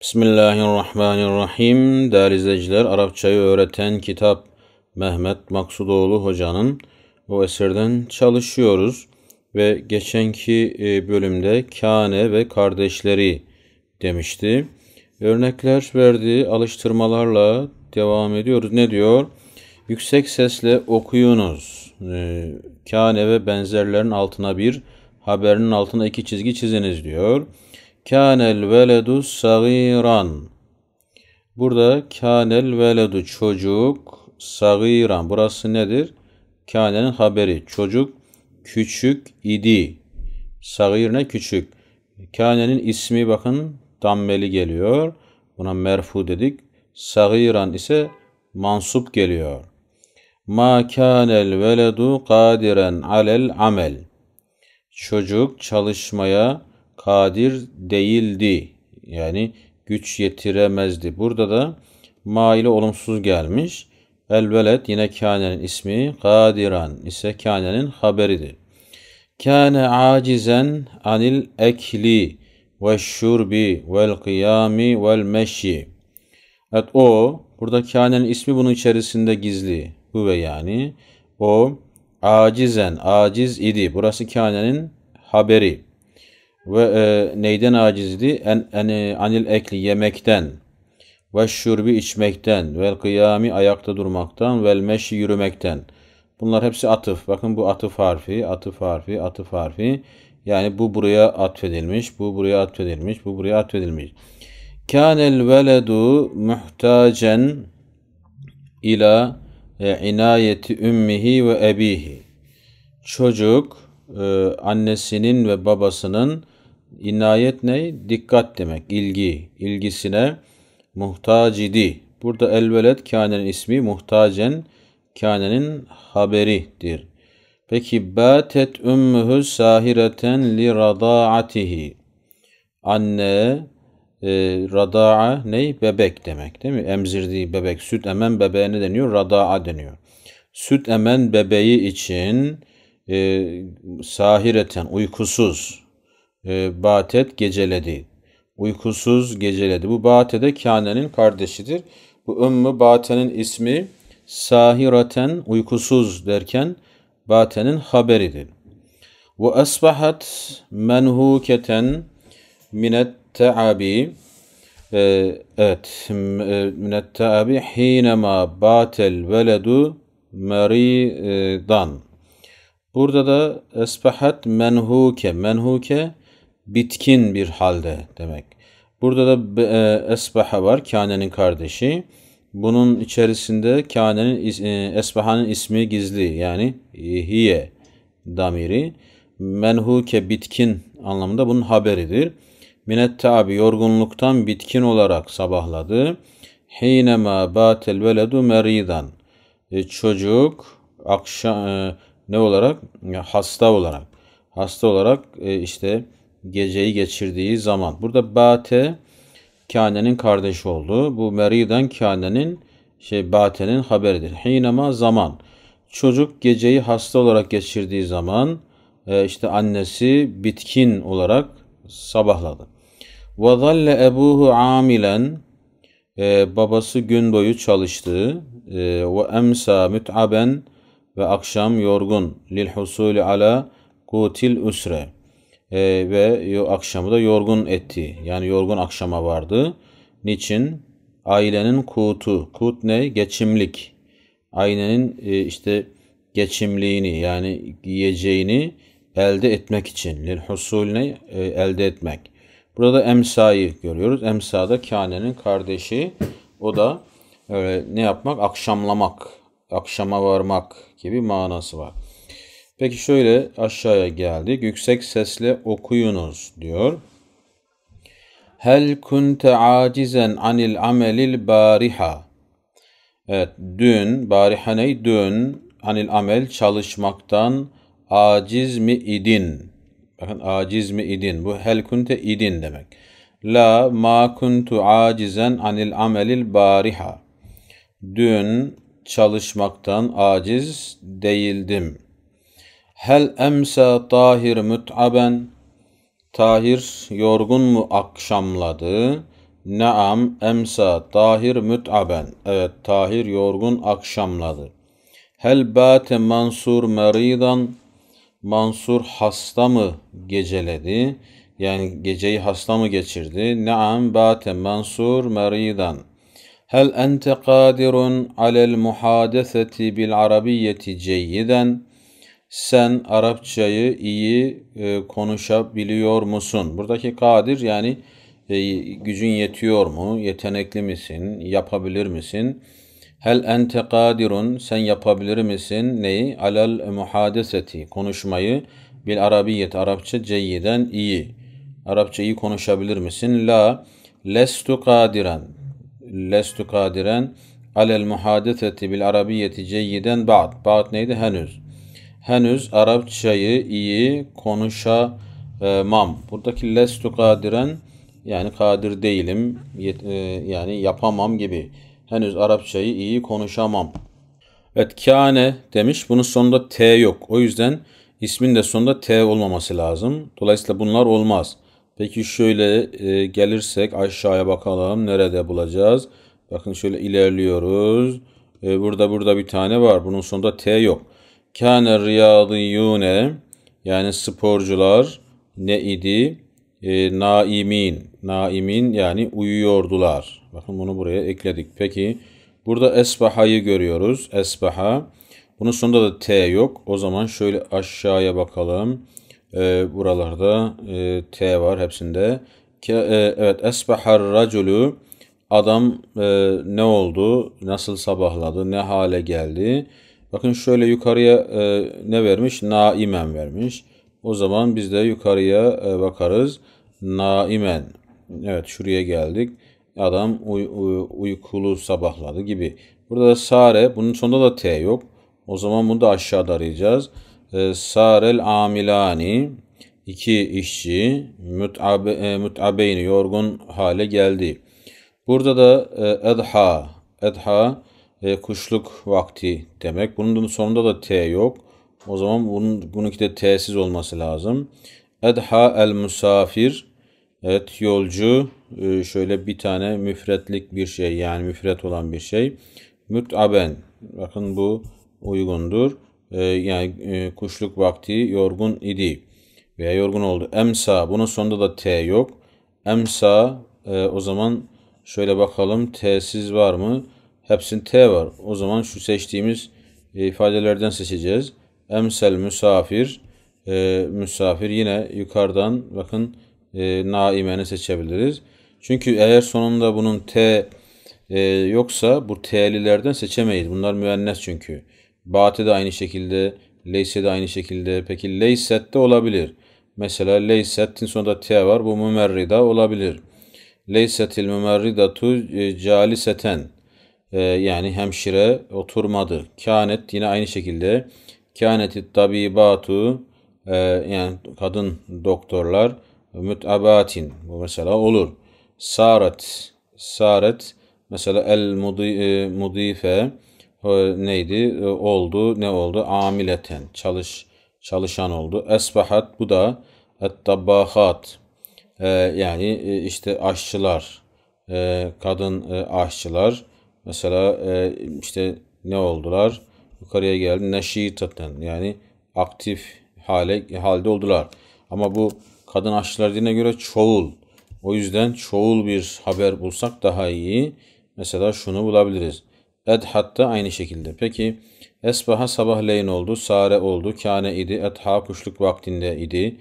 Bismillahirrahmanirrahim. Değerli izleyiciler, Arapçayı öğreten kitap Mehmet Maksudoğlu Hoca'nın bu eserden çalışıyoruz. Ve geçenki e, bölümde Kane ve kardeşleri demişti. Örnekler verdiği alıştırmalarla devam ediyoruz. Ne diyor? Yüksek sesle okuyunuz. E, Kane ve benzerlerin altına bir, haberinin altına iki çizgi çiziniz diyor. Kânel veledu sagiran. Burada kânel veledu çocuk sagiran. Burası nedir? Kânenin haberi. Çocuk küçük idi. Sagir ne? Küçük. Kânenin ismi bakın dammeli geliyor. Buna merfu dedik. Sagiran ise mansup geliyor. Ma kânel veledu kadiren alel amel. Çocuk çalışmaya kadir değildi. Yani güç yetiremezdi. Burada da ma ile olumsuz gelmiş. El yine kânenin ismi, kadiran ise kânenin haberidir. Kâne acizen anil ekli ve şurbi vel kıyami vel meşi. Evet o, burada kânenin ismi bunun içerisinde gizli. Bu ve yani. O acizen, aciz idi. Burası kânenin haberi ve e, neyden acizdi? En, en, anil ekli yemekten ve şurbi içmekten ve kıyami ayakta durmaktan ve meşi yürümekten. Bunlar hepsi atıf. Bakın bu atıf harfi, atıf harfi, atıf harfi. Yani bu buraya atfedilmiş, bu buraya atfedilmiş, bu buraya atfedilmiş. Kânel veledu muhtacen ila e, inayeti ümmihi ve ebihi. Çocuk e, annesinin ve babasının İnayet ne? Dikkat demek. İlgi. ilgisine muhtaç idi. Burada elvelet kânenin ismi muhtacen kânenin haberidir. Peki bâtet ümmühü sahireten li radâatihi. Anne e, rada'a ne? Bebek demek değil mi? Emzirdiği bebek. Süt emen bebeğe ne deniyor? Rada'a deniyor. Süt emen bebeği için e, sahireten uykusuz e, ee, batet geceledi. Uykusuz geceledi. Bu bate de kânenin kardeşidir. Bu ümmü batenin ismi sahiraten uykusuz derken batenin haberidir. Ve asbahat menhuketen minet teabi ee, evet e, minet teabi hinema batel veledu meridan. Burada da esbahat menhuke menhuke bitkin bir halde demek. Burada da e, esbaha var, kânenin kardeşi. Bunun içerisinde kânenin, e, esbahanın ismi gizli yani hiye damiri. Menhuke bitkin anlamında bunun haberidir. Minette abi yorgunluktan bitkin olarak sabahladı. Hinema batel veledu meridan. E, çocuk akşam e, ne olarak? Hasta olarak. Hasta olarak e, işte geceyi geçirdiği zaman. Burada bate kânenin kardeşi olduğu, Bu meriden kânenin şey batenin haberidir. Hinema zaman. Çocuk geceyi hasta olarak geçirdiği zaman e, işte annesi bitkin olarak sabahladı. Ve zalle ebuhu amilen e, babası gün boyu çalıştı. E, ve emsa müt'aben ve akşam yorgun lil husuli ala kutil usre e, ve akşamı da yorgun etti. Yani yorgun akşama vardı. Niçin? Ailenin kutu. Kut ne? Geçimlik. Ailenin e, işte geçimliğini yani yiyeceğini elde etmek için. Lil ne? e, elde etmek. Burada emsayı görüyoruz. Emsa da kânenin kardeşi. O da öyle ne yapmak? Akşamlamak, akşama varmak gibi manası var. Peki şöyle aşağıya geldik. Yüksek sesle okuyunuz diyor. Hel kunte acizen anil amelil bariha. Evet dün bariha ney? Dün anil amel çalışmaktan aciz mi idin? Bakın aciz mi idin? Bu hel kunte idin demek. La ma kuntu acizen anil amelil bariha. Dün çalışmaktan aciz değildim.'' Hel emse tahir mutaben Tahir yorgun mu akşamladı? Naam emsa tahir mutaben Evet tahir yorgun akşamladı. Hel bate mansur meridan Mansur hasta mı geceledi? Yani geceyi hasta mı geçirdi? Naam bate mansur meridan Hel ente kadirun alel muhadeseti bil arabiyyeti ceyyiden sen Arapçayı iyi e, konuşabiliyor musun? Buradaki kadir yani e, gücün yetiyor mu? Yetenekli misin? Yapabilir misin? Hel ente kadirun? Sen yapabilir misin? Neyi? Alal muhadeseti. Konuşmayı bil arabiyet. Arapça ceyyiden iyi. Arapça iyi konuşabilir misin? La. Lestu kadiren. Lestu kadiren alel muhadeseti bil arabiyeti ceyyiden ba'd. Ba'd neydi? Henüz henüz Arapçayı iyi konuşamam. Buradaki lestu kadiren yani kadir değilim e, yani yapamam gibi. Henüz Arapçayı iyi konuşamam. Evet kâne demiş. Bunun sonunda T yok. O yüzden ismin de sonunda T olmaması lazım. Dolayısıyla bunlar olmaz. Peki şöyle e, gelirsek aşağıya bakalım. Nerede bulacağız? Bakın şöyle ilerliyoruz. E, burada burada bir tane var. Bunun sonunda T yok. Kâne riyadiyûne yani sporcular ne idi? E, naimin. Naimin yani uyuyordular. Bakın bunu buraya ekledik. Peki burada esbahayı görüyoruz. Esbaha. Bunun sonunda da T yok. O zaman şöyle aşağıya bakalım. E, buralarda e, T var hepsinde. Ke, e, evet esbahar raculu adam e, ne oldu? Nasıl sabahladı? Ne hale geldi? Bakın şöyle yukarıya e, ne vermiş? Naimen vermiş. O zaman biz de yukarıya e, bakarız. Naimen. Evet şuraya geldik. Adam uy, uy, uykulu sabahladı gibi. Burada sare. Bunun sonunda da T yok. O zaman bunu da aşağıda arayacağız. E, sarel amilani. iki işçi mütabe, e, mütabeyni yorgun hale geldi. Burada da e, edha. Edha e, kuşluk vakti demek. Bunun sonunda da T yok. O zaman bunun, bununki de T'siz olması lazım. Edha el musafir. Evet yolcu e, şöyle bir tane müfretlik bir şey yani müfret olan bir şey. Mütaben. Bakın bu uygundur. E, yani e, kuşluk vakti yorgun idi veya yorgun oldu. Emsa bunun sonunda da T yok. Emsa e, o zaman şöyle bakalım T'siz var mı? Hepsin T var. O zaman şu seçtiğimiz e, ifadelerden seçeceğiz. Emsel misafir. E, misafir yine yukarıdan bakın e, naimeni seçebiliriz. Çünkü eğer sonunda bunun T e, yoksa bu T'lilerden seçemeyiz. Bunlar müennes çünkü. Bate de aynı şekilde, Leyse de aynı şekilde. Peki Leyset de olabilir. Mesela Leyset'in sonunda T var. Bu mümerrida olabilir. Leysetil mümerridatu e, caliseten e, yani hemşire oturmadı. Kânet yine aynı şekilde kâneti tabibatu e, yani kadın doktorlar mütabatin bu mesela olur. Saret saret mesela el mudi, e, mudife e, neydi? E, oldu. Ne oldu? Amileten. Çalış çalışan oldu. Esbahat bu da ettabahat. yani işte aşçılar, kadın aşçılar Mesela e, işte ne oldular? Yukarıya geldi. Neşitaten yani aktif hale halde oldular. Ama bu kadın aşçılar dine göre çoğul. O yüzden çoğul bir haber bulsak daha iyi. Mesela şunu bulabiliriz. Edhat da aynı şekilde. Peki esbaha sabahleyin oldu, sare oldu, kâne idi, etha kuşluk vaktinde idi,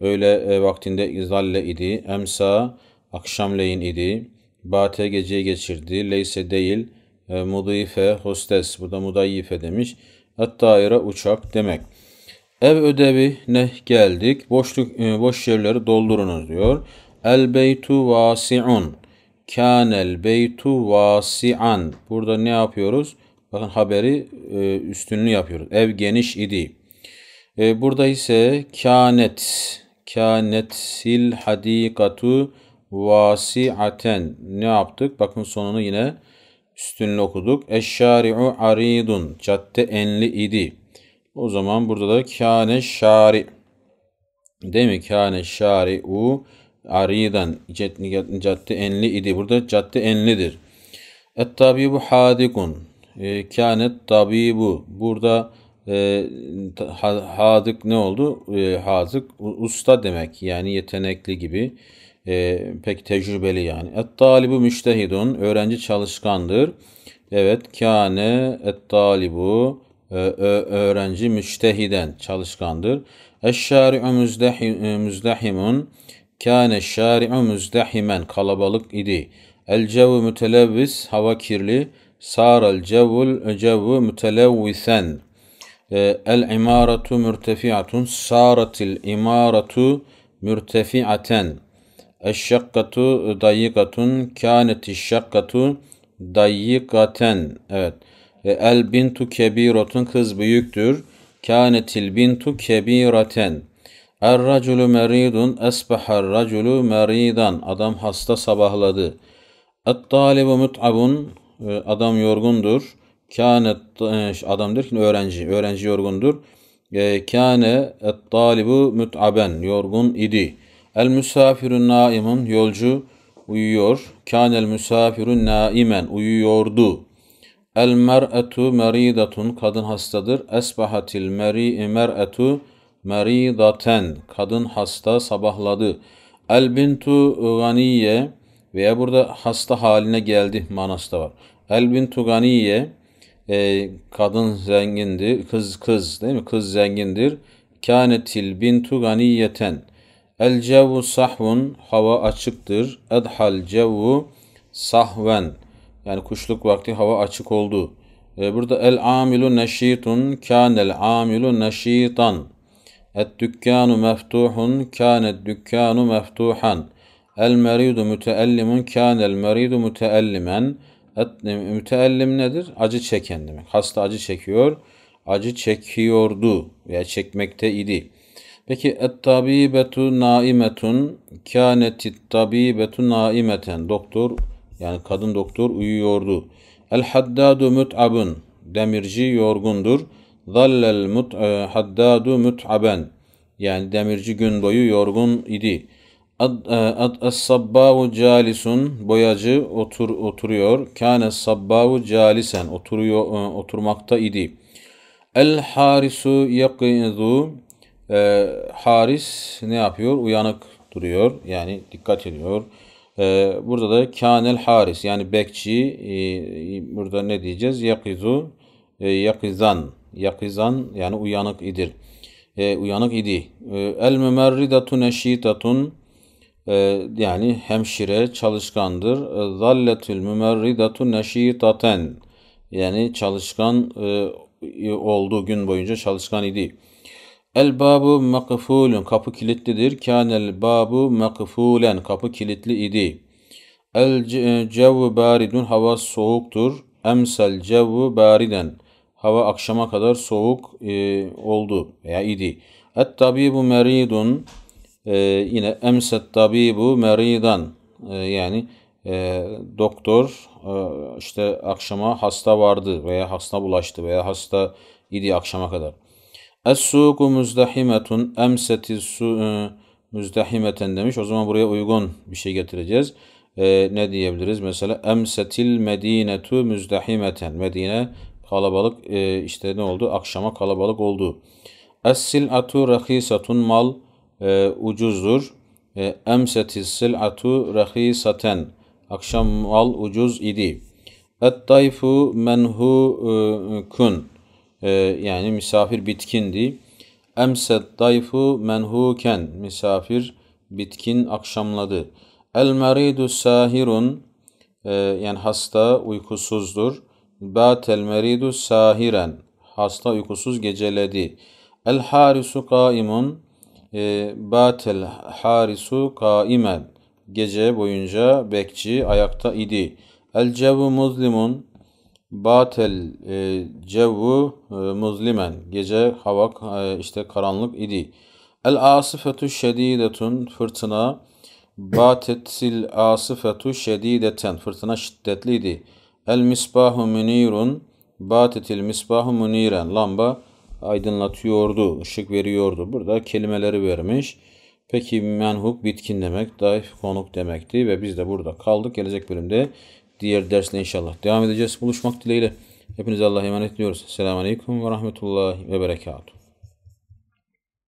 öğle e, vaktinde izalle idi, emsa akşamleyin idi, Bate geceyi geçirdi. Leyse değil. E, mudife hostes. Bu da mudayife demiş. Attaire uçak demek. Ev ödevi ne geldik. Boşluk e, boş yerleri doldurunuz diyor. El beytu vasiun. Kânel beytu vasian. Burada ne yapıyoruz? Bakın haberi e, üstünlüğü yapıyoruz. Ev geniş idi. E, burada ise kânet. Kânetil hadikatu vasiaten ne yaptık? Bakın sonunu yine üstünlü okuduk. Eşşari'u aridun. Cadde enli idi. O zaman burada da kâne şari. Değil mi? Kâne şari'u aridan. Cadde enli idi. Burada cadde enlidir. Et tabibu hadikun. E, ee, kânet tabibu. Burada e, hadık ne oldu? E, ee, hadık usta demek. Yani yetenekli gibi e, pek tecrübeli yani. Et talibu müştehidun. Öğrenci çalışkandır. Evet. Kâne et talibu. E, öğrenci müştehiden çalışkandır. Eşşâri'u müzdahimun. E, kâne şâri'u müzdahimen. Kalabalık idi. El cevu mütelevvis. Hava kirli. Sâral cevul cevu mütelevvisen. E, El imaratu mürtefiatun. Sâratil imaratu mürtefiaten. Eşşakkatu dayikatun kâneti şakkatu dayikaten. Evet. El bintu kebirotun kız büyüktür. Kânetil bintu kebiraten. Er raculu meridun esbahar raculu meridan. Adam hasta sabahladı. Et talibu mut'abun. Ee, adam yorgundur. Kânet e, adam ki öğrenci. Öğrenci yorgundur. Ee, kâne et talibu mut'aben. Yorgun idi. El müsafirun naimun yolcu uyuyor. Kan el müsafirun naimen uyuyordu. El mer'etu meridatun kadın hastadır. Esbahatil meri'i mer'etu meridaten kadın hasta sabahladı. El bintu ganiye veya burada hasta haline geldi manası da var. El bintu ganiye e, kadın zengindir. Kız kız değil mi? Kız zengindir. Kanetil bintu ganiyeten El cevvu sahvun hava açıktır. Edhal cevvu sahven yani kuşluk vakti hava açık oldu. E, burada el amilu neşitun kânel amilu neşitan. Et dükkanu meftuhun kânet dükkanu meftuhan. El meridu müteellimun kânel meridu müteellimen. Et, müteellim nedir? Acı çeken demek. Hasta acı çekiyor. Acı çekiyordu veya çekmekte idi. Peki et tabibetu naimetun kânetit tabibetu naimeten. Doktor yani kadın doktor uyuyordu. El haddadu mut'abun. Demirci yorgundur. Zallel mut e, haddadu mut'aben. Yani demirci gün boyu yorgun idi. Ad e, As-sabbavu calisun boyacı otur oturuyor. Kâne sabbavu calisen oturuyor e, oturmakta idi. El harisu yaqizu e, Haris ne yapıyor? Uyanık duruyor. Yani dikkat ediyor. E, burada da Kanel Haris yani bekçi e, burada ne diyeceğiz? Yakizu e, yakizan. Yakizan yani uyanık idir. E, uyanık idi. E, El memerridatu neşitatun e, yani hemşire çalışkandır. E, Zalletül mümerridatu neşitaten yani çalışkan e, olduğu gün boyunca çalışkan idi. El babu makfulun kapı kilitlidir. Kanel babu makfulen kapı kilitli idi. El e, cevvu baridun hava soğuktur. Emsel Cevu bariden hava akşama kadar soğuk e, oldu veya idi. Et tabibu meridun e, yine emset tabibu meridan e, yani e, doktor e, işte akşama hasta vardı veya hasta bulaştı veya hasta idi akşama kadar. Es-suku muzdahimetun emsetiz su e, müzdahimeten demiş. O zaman buraya uygun bir şey getireceğiz. Ee, ne diyebiliriz? Mesela emsetil medinetu müzdahimeten. Medine kalabalık e, işte ne oldu? Akşama kalabalık oldu. Es-sil'atu rahisatun mal e, ucuzdur. Emsetil emsetis sil'atu rahisaten. Akşam mal ucuz idi. Et-tayfu menhu e, kun. Ee, yani misafir bitkindi. Emsed dayfu menhuken misafir bitkin akşamladı. El meridu sahirun ee, yani hasta uykusuzdur. Batel meridu sahiren hasta uykusuz geceledi. El harisu kaimun e, batel harisu kaimen gece boyunca bekçi ayakta idi. El cevu muzlimun Batel e, cevvu e, muzlimen. Gece hava e, işte karanlık idi. El asifetu şedidetun fırtına. Batetil asifetu şedideten. Fırtına şiddetliydi. El misbahu münirun. Batetil misbahu müniren. Lamba aydınlatıyordu, ışık veriyordu. Burada kelimeleri vermiş. Peki menhuk bitkin demek, daif konuk demekti ve biz de burada kaldık. Gelecek bölümde diğer dersle inşallah devam edeceğiz. Buluşmak dileğiyle. Hepinize Allah'a emanet ediyoruz. Selamun Aleyküm ve Rahmetullahi ve Berekatuhu.